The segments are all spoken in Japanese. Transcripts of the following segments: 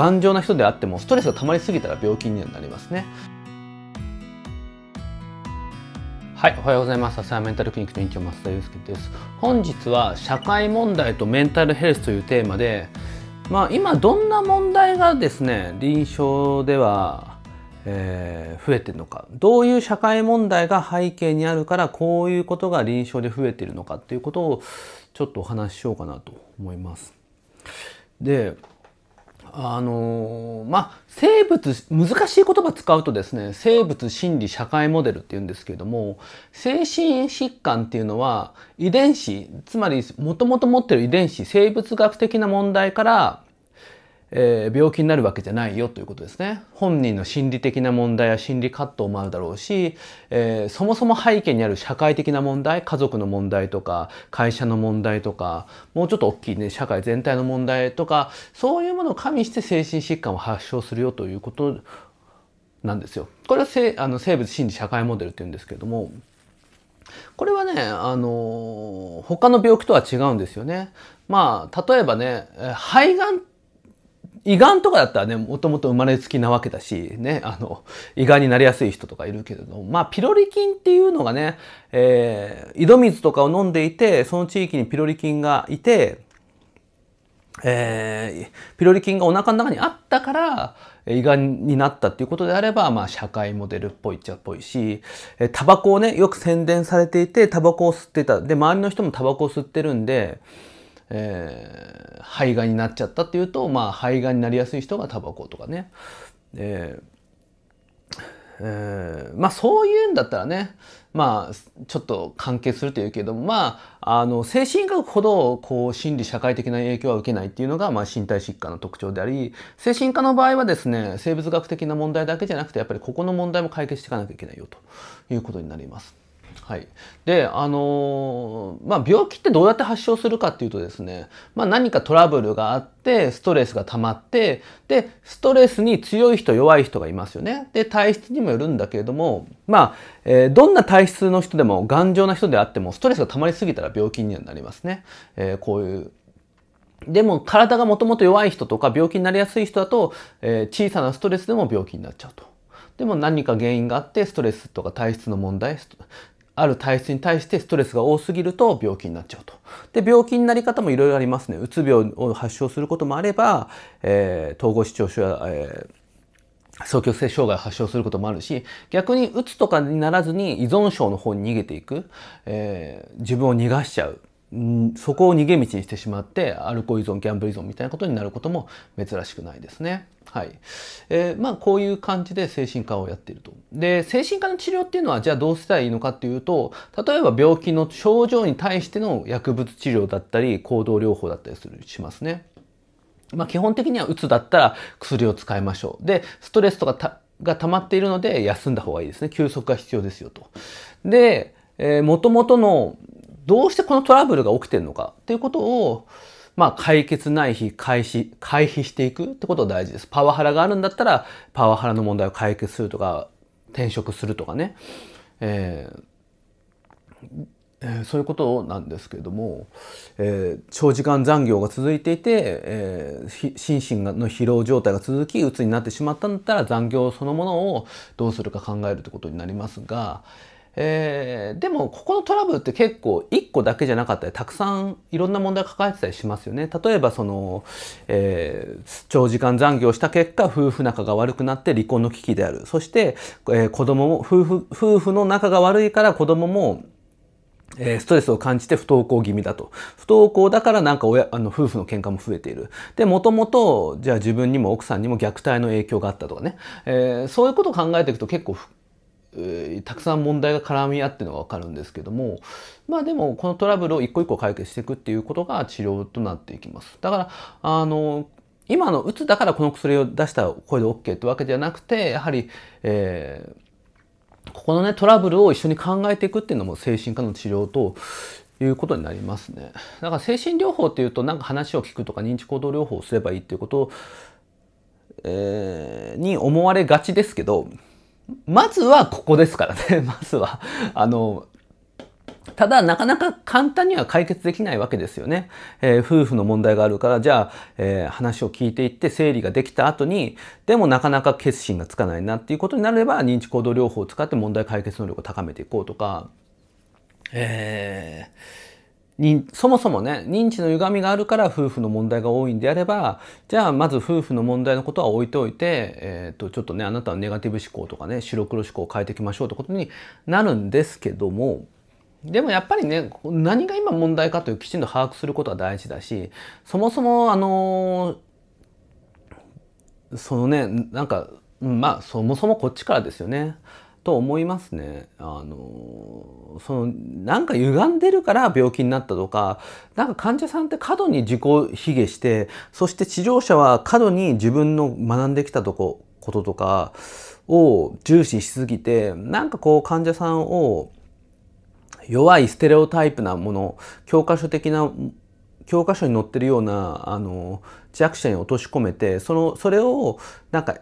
頑丈な人であってもストレスが溜まりすぎたら病気になりますねはい、おはようございます。朝日メンタルクリニックの院長松田祐介です。本日は社会問題とメンタルヘルスというテーマで、まあ今どんな問題がですね、臨床では、えー、増えてるのか、どういう社会問題が背景にあるからこういうことが臨床で増えてるのかっていうことをちょっとお話ししようかなと思います。で、あのまあ生物難しい言葉使うとですね生物心理社会モデルっていうんですけれども精神疾患っていうのは遺伝子つまりもともと持ってる遺伝子生物学的な問題からえー、病気になるわけじゃないよということですね。本人の心理的な問題や心理葛藤もあるだろうし、えー、そもそも背景にある社会的な問題、家族の問題とか、会社の問題とか、もうちょっと大きいね、社会全体の問題とか、そういうものを加味して精神疾患を発症するよということなんですよ。これはせあの生物心理社会モデルって言うんですけども、これはね、あのー、他の病気とは違うんですよね。まあ、例えばね、肺がん胃がんとかだったらね、もともと生まれつきなわけだし、ね、あの、胃がんになりやすい人とかいるけれども、まあ、ピロリ菌っていうのがね、えー、井戸水とかを飲んでいて、その地域にピロリ菌がいて、えー、ピロリ菌がお腹の中にあったから、胃がんになったっていうことであれば、まあ社会モデルっぽいっちゃっぽいし、えタバコをね、よく宣伝されていて、タバコを吸ってた。で、周りの人もタバコを吸ってるんで、えー、肺がんになっちゃったっていうと、まあ、肺がんになりやすい人がタバコとかね、えー、えー、まあそういうんだったらねまあちょっと関係するというけどもまああの精神科学ほどこう心理社会的な影響は受けないっていうのが、まあ、身体疾患の特徴であり精神科の場合はですね生物学的な問題だけじゃなくてやっぱりここの問題も解決していかなきゃいけないよということになります。はい、であのー、まあ、病気ってどうやって発症するかっていうとですね、まあ、何かトラブルがあってストレスが溜まってでストレスに強い人弱い人がいますよねで体質にもよるんだけれども、まあえー、どんな体質の人でも頑丈な人であってもストレスが溜まりすぎたら病気にはなりますね、えー、こういうでも体がもともと弱い人とか病気になりやすい人だと、え小さなストレスでも病気になっちゃうと。でも何か原因があってストレスとか体質の問題ある体質に対してストレスが多すぎると病気になっちゃうと。で、病気になり方もいろいろありますね。うつ病を発症することもあれば、えー、統合失調症や、えー双極性障害を発症することもあるし、逆にうつとかにならずに依存症の方に逃げていく、えー、自分を逃がしちゃうそこを逃げ道にしてしまってアルコール依存ギャンブル依存みたいなことになることも珍しくないですね。はい。えー、まあこういう感じで精神科をやっていると。で、精神科の治療っていうのはじゃあどうしたらいいのかっていうと、例えば病気の症状に対しての薬物治療だったり行動療法だったりするしますね。まあ基本的にはうつだったら薬を使いましょう。で、ストレスとかが溜まっているので休んだ方がいいですね。休息が必要ですよと。で、えー、元々のどうしてこのトラブルが起きてるのかっていうことを、まあ、解決ない日回避、回避していくってことが大事です。パワハラがあるんだったら、パワハラの問題を解決するとか、転職するとかね。えーえー、そういうことなんですけれども、えー、長時間残業が続いていて、えー、心身の疲労状態が続き鬱になってしまったんだったら残業そのものをどうするか考えるということになりますが、えー、でもここのトラブルって結構一個だけじゃなかったりたくさんいろんな問題を抱えてたりしますよね例えばその、えー、長時間残業した結果夫婦仲が悪くなって離婚の危機であるそして、えー、子供も夫婦夫婦の仲が悪いから子供もえストレスを感じて不登校気味だと。不登校だからなんか親、あの、夫婦の喧嘩も増えている。で、もともと、じゃあ自分にも奥さんにも虐待の影響があったとかね。えー、そういうことを考えていくと結構たくさん問題が絡み合ってるのが分かるんですけどもまあでもこのトラブルを一個一個解決していくっていうことが治療となっていきます。だからあの今のうつだからこの薬を出した声で OK ってわけじゃなくてやはり、えー、ここのねトラブルを一緒に考えていくっていうのも精神科の治療ということになりますね。だから精神療法っていうとなんか話を聞くとか認知行動療法をすればいいっていうことをえー、に思われがちですけどまずはここですからね。まずは。あの、ただ、なかなか簡単には解決できないわけですよね。えー、夫婦の問題があるから、じゃあ、えー、話を聞いていって、整理ができた後に、でもなかなか決心がつかないなっていうことになれば、認知行動療法を使って問題解決能力を高めていこうとか、えーにそもそもね、認知の歪みがあるから夫婦の問題が多いんであれば、じゃあまず夫婦の問題のことは置いておいて、えっ、ー、と、ちょっとね、あなたはネガティブ思考とかね、白黒思考を変えていきましょうってことになるんですけども、でもやっぱりね、何が今問題かというきちんと把握することは大事だし、そもそもあのー、そのね、なんか、まあそもそもこっちからですよね。と思いますね。あのそのなんか歪んでるから病気になったとかなんか患者さんって過度に自己卑下してそして治療者は過度に自分の学んできたとここととかを重視しすぎてなんかこう患者さんを弱いステレオタイプなもの教科書的な教科書に載ってるようなあの弱者に落とし込めてそのそれをなんか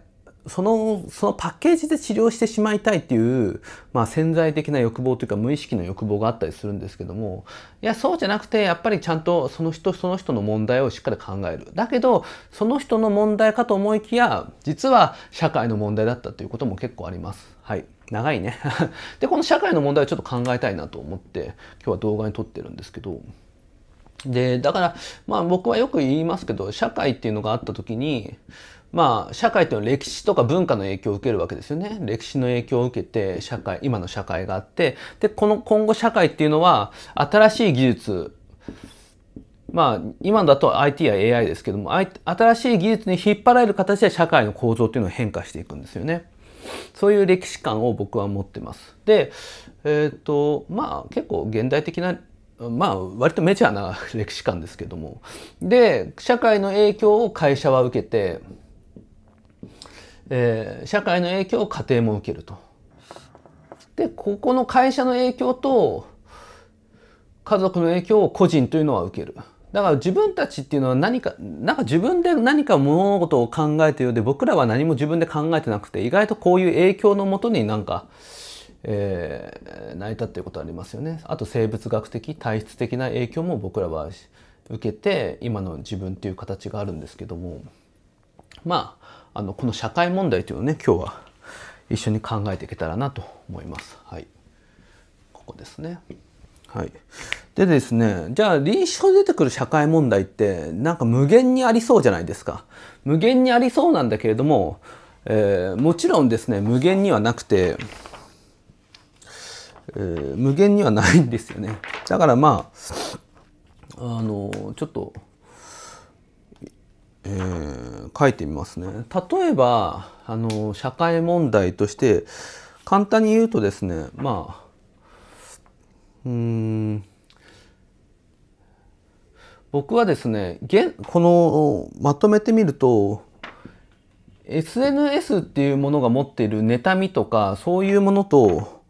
その、そのパッケージで治療してしまいたいっていう、まあ潜在的な欲望というか無意識の欲望があったりするんですけども、いや、そうじゃなくて、やっぱりちゃんとその人その人の問題をしっかり考える。だけど、その人の問題かと思いきや、実は社会の問題だったということも結構あります。はい。長いね。で、この社会の問題をちょっと考えたいなと思って、今日は動画に撮ってるんですけど、で、だから、まあ僕はよく言いますけど、社会っていうのがあった時に、まあ、社会というのは歴史とか文化の影響を受けるわけですよね。歴史の影響を受けて、社会、今の社会があって、で、この今後社会っていうのは、新しい技術、まあ、今だと IT や AI ですけども、新しい技術に引っ張られる形で社会の構造っていうのは変化していくんですよね。そういう歴史観を僕は持ってます。で、えっ、ー、と、まあ、結構現代的なまあ、割とメジャーな 歴史観ですけども。で、社会の影響を会社は受けて、えー、社会の影響を家庭も受けると。で、ここの会社の影響と、家族の影響を個人というのは受ける。だから自分たちっていうのは何か、なんか自分で何か物事を考えているようで、僕らは何も自分で考えてなくて、意外とこういう影響のもとになんか、えー、成り立っていることありますよね。あと生物学的、体質的な影響も僕らは受けて、今の自分っていう形があるんですけども、まあ、あのこの社会問題というのをね今日は一緒に考えていけたらなと思います。はい、ここですね。はい、でですねじゃあ臨床で出てくる社会問題ってなんか無限にありそうじゃないですか。無限にありそうなんだけれども、えー、もちろんですね無限にはなくて、えー、無限にはないんですよね。だからまああのちょっとえー、書いてみますね。例えばあの社会問題として簡単に言うとですねまあうん僕はですねこのまとめてみると SNS っていうものが持っている妬みとかそういうものと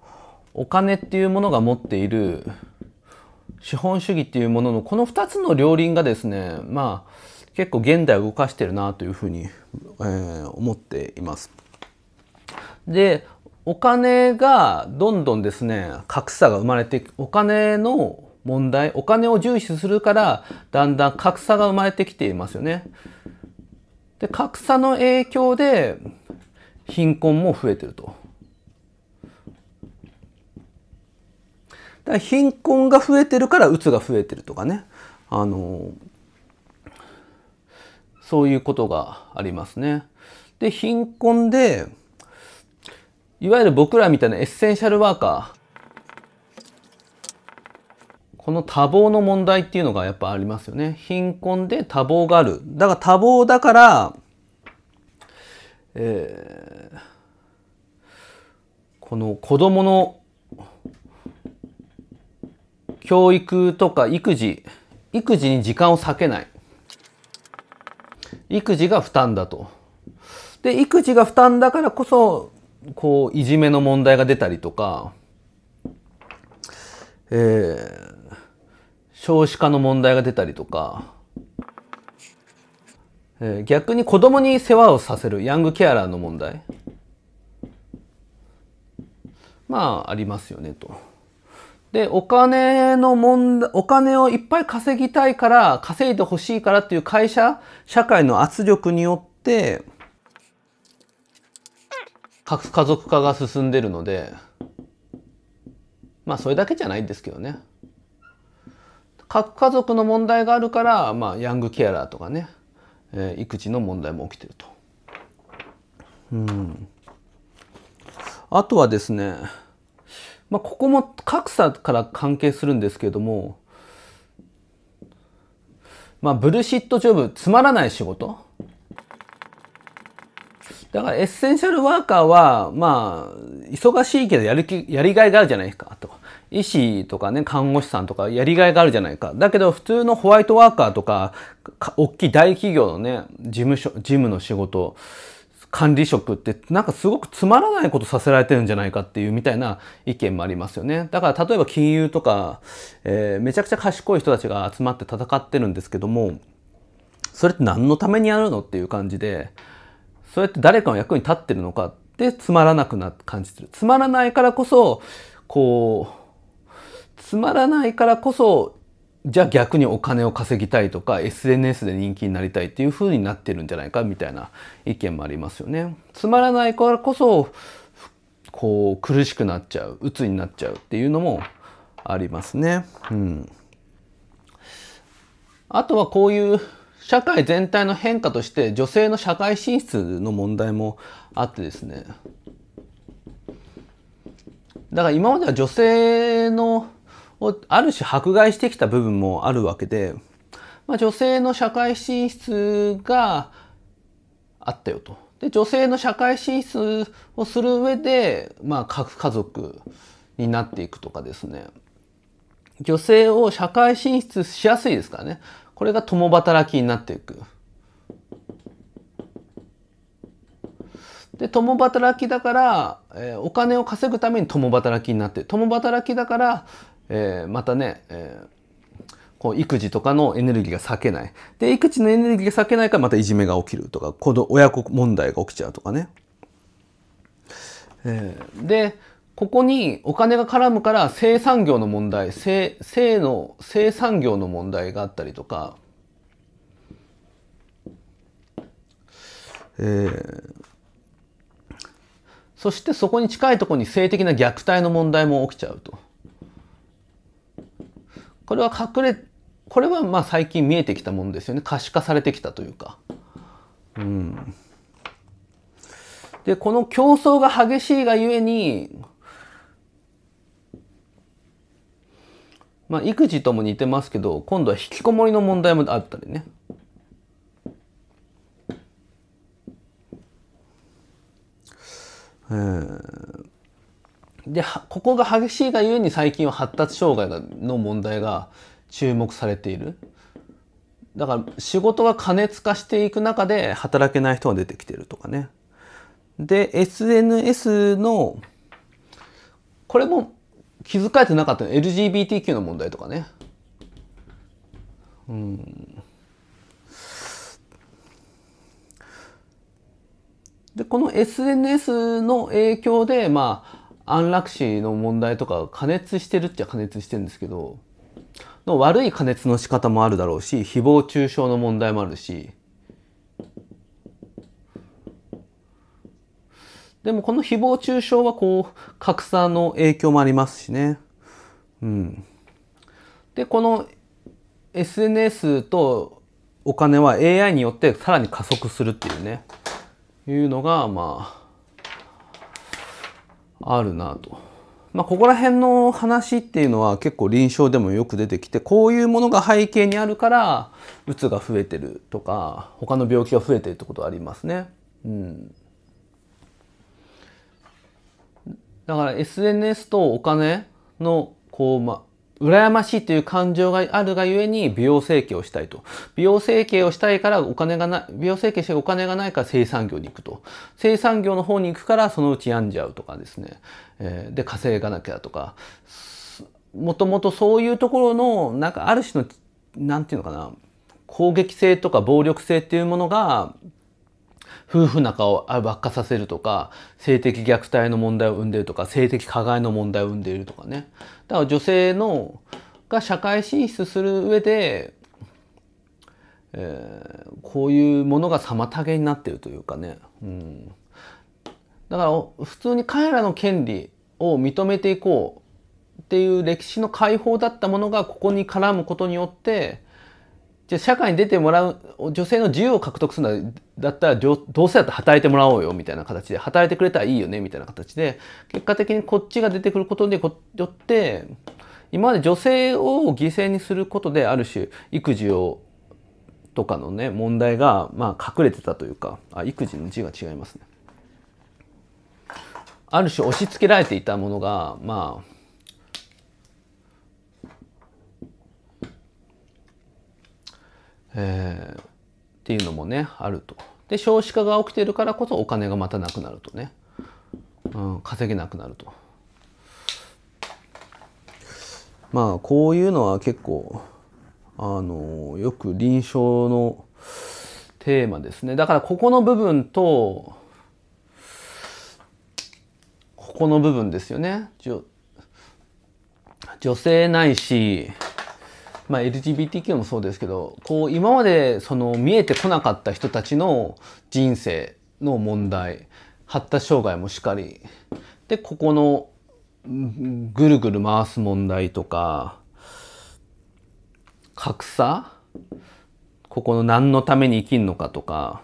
お金っていうものが持っている資本主義っていうもののこの2つの両輪がですねまあ結構現代を動かしてるなというふうに、えー、思っています。でお金がどんどんですね格差が生まれてお金の問題お金を重視するからだんだん格差が生まれてきていますよね。で格差の影響で貧困も増えてると。だから貧困が増えてるからうつが増えてるとかね。あのそういうことがありますね。で、貧困で、いわゆる僕らみたいなエッセンシャルワーカー、この多忙の問題っていうのがやっぱありますよね。貧困で多忙がある。だから多忙だから、えー、この子供の教育とか育児、育児に時間を割けない。育児が負担だと。で育児が負担だからこそこういじめの問題が出たりとか、えー、少子化の問題が出たりとか、えー、逆に子供に世話をさせるヤングケアラーの問題まあありますよねと。で、お金の問題、お金をいっぱい稼ぎたいから、稼いでほしいからっていう会社、社会の圧力によって、核家族化が進んでるので、まあそれだけじゃないんですけどね。核家族の問題があるから、まあヤングケアラーとかね、えー、育児の問題も起きてると。うん。あとはですね、まあ、ここも格差から関係するんですけれども、まあ、ブルシットジョブ、つまらない仕事。だからエッセンシャルワーカーは、まあ、忙しいけどやる気、やりがいがあるじゃないかと。医師とかね、看護師さんとかやりがいがあるじゃないか。だけど普通のホワイトワーカーとか、大きい大企業のね、事務所、事務の仕事、管理職ってなんかすごくつまらないことさせられてるんじゃないかっていうみたいな意見もありますよね。だから例えば金融とか、えー、めちゃくちゃ賢い人たちが集まって戦ってるんですけども、それって何のためにやるのっていう感じで、それって誰かの役に立ってるのかってつまらなくな感じてる。つまらないからこそ、こう、つまらないからこそじゃあ逆にお金を稼ぎたいとか SNS で人気になりたいっていう風になってるんじゃないかみたいな意見もありますよね。つまらないからこそこう苦しくなっちゃう鬱になっちゃうっていうのもありますね。うん、あとはこういう社会全体の変化として女性の社会進出の問題もあってですねだから今までは女性のをある種迫害してきた部分もあるわけで、まあ、女性の社会進出があったよと。で女性の社会進出をする上で、まあ、核家族になっていくとかですね女性を社会進出しやすいですからねこれが共働きになっていく。で共働きだから、えー、お金を稼ぐために共働きになって共働きだから、えー、またね、えーこう育児とかのエネルギーが避けない。で、育児のエネルギーが避けないからまたいじめが起きるとか、子供、親子問題が起きちゃうとかね。えー、で、ここにお金が絡むから生産業の問題、生、生の、生産業の問題があったりとか、えー、そしてそこに近いところに性的な虐待の問題も起きちゃうと。これは隠れこれはまあ最近見えてきたものですよね可視化されてきたというか。うん、でこの競争が激しいがゆえに、まあ、育児とも似てますけど今度は引きこもりの問題もあったりね。で、ここが激しいがゆえに最近は発達障害の問題が注目されている。だから仕事が過熱化していく中で働けない人が出てきてるとかね。で、SNS の、これも気づかれてなかった LGBTQ の問題とかね。うん。で、この SNS の影響で、まあ、安楽死の問題とか加熱してるっちゃ加熱してるんですけどの悪い加熱の仕方もあるだろうし誹謗中傷の問題もあるしでもこの誹謗中傷はこう格差の影響もありますしね。うん、でこの SNS とお金は AI によってさらに加速するっていうねいうのがまああるなと。まあ、ここら辺の話っていうのは結構臨床でもよく出てきてこういうものが背景にあるからうつが増えてるとか他の病気が増えてるってことはありますね。うん、だから SNS とお金のこう、ま、羨ましいという感情があるがゆえに美容整形をしたいと。美容整形をしたいからお金がない、美容整形してお金がないから生産業に行くと。生産業の方に行くからそのうち病んじゃうとかですね。えー、で、稼がなきゃとか。もともとそういうところの、なんかある種の、なんていうのかな、攻撃性とか暴力性っていうものが夫婦仲を悪化させるとか、性的虐待の問題を生んでるとか、性的加害の問題を生んでいるとかね。だから女性の、が社会進出する上で、えー、こういうものが妨げになってるというかね。うん、だから普通に彼らの権利を認めていこうっていう歴史の解放だったものがここに絡むことによってじゃ社会に出てもらう、女性の自由を獲得するんだったら、どうせだったら働いてもらおうよ、みたいな形で、働いてくれたらいいよね、みたいな形で、結果的にこっちが出てくることによって、今まで女性を犠牲にすることで、ある種、育児を、とかのね、問題が、まあ、隠れてたというか、あ、育児の字が違いますね。ある種押し付けられていたものが、まあ、えー、っていうのもねあると。で少子化が起きてるからこそお金がまたなくなるとね、うん、稼げなくなると。まあこういうのは結構あのよく臨床のテーマですね。だからここの部分とここの部分ですよね。女性ないしまあ、LGBTQ もそうですけどこう今までその見えてこなかった人たちの人生の問題発達障害もしかりでここのぐるぐる回す問題とか格差ここの何のために生きんのかとか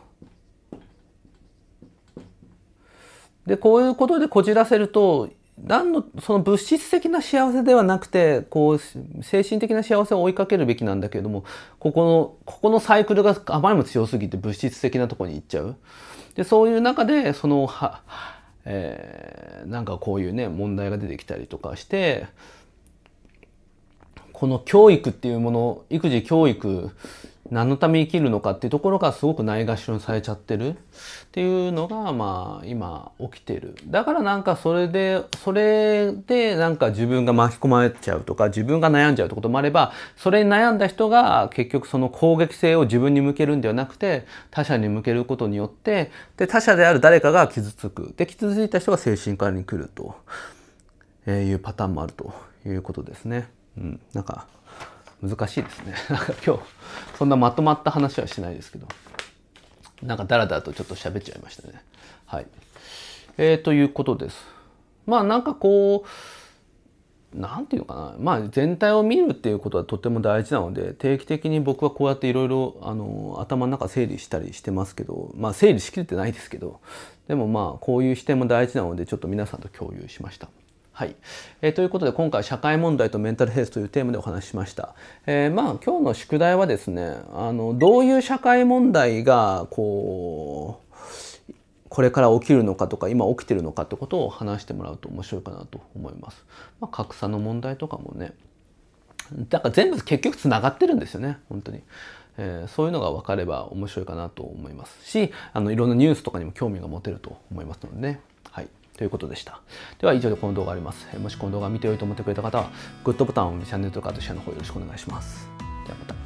でこういうことでこじらせると何のその物質的な幸せではなくてこう精神的な幸せを追いかけるべきなんだけれどもここのここのサイクルがあまりにも強すぎて物質的なとこに行っちゃう。でそういう中でそのは、えー、なんかこういうね問題が出てきたりとかしてこの教育っていうもの育児教育何のため生きるのかっていうところがすごくないがしろにされちゃってるっていうのがまあ今起きてるだからなんかそれでそれでなんか自分が巻き込まれちゃうとか自分が悩んじゃうってこともあればそれに悩んだ人が結局その攻撃性を自分に向けるんではなくて他者に向けることによってで他者である誰かが傷つくで傷ついた人が精神科に来るというパターンもあるということですね。うん、なんか難しいですね。なんか今日、そんなまとまった話はしないですけど、なんかダラダラとちょっと喋っちゃいましたね。はい。えー、ということです。まあなんかこう、なんていうのかな。まあ全体を見るっていうことはとても大事なので、定期的に僕はこうやっていろいろ、あの、頭の中整理したりしてますけど、まあ整理しきれてないですけど、でもまあこういう視点も大事なので、ちょっと皆さんと共有しました。はい、えー、ということで今回社会問題とメンタルヘルスというテーマでお話ししました、えー、まあ今日の宿題はですねあのどういう社会問題がこうこれから起きるのかとか今起きてるのかってことを話してもらうと面白いかなと思います、まあ、格差の問題とかもねだから全部結局つながってるんですよね本当に。えー、そういうのが分かれば面白いかなと思いますしあのいろんなニュースとかにも興味が持てると思いますのでね。はいということでした。では以上でこの動画あります。もしこの動画見て良いと思ってくれた方は、グッドボタンをチャンネル登録とシェアの方よろしくお願いします。ではまた。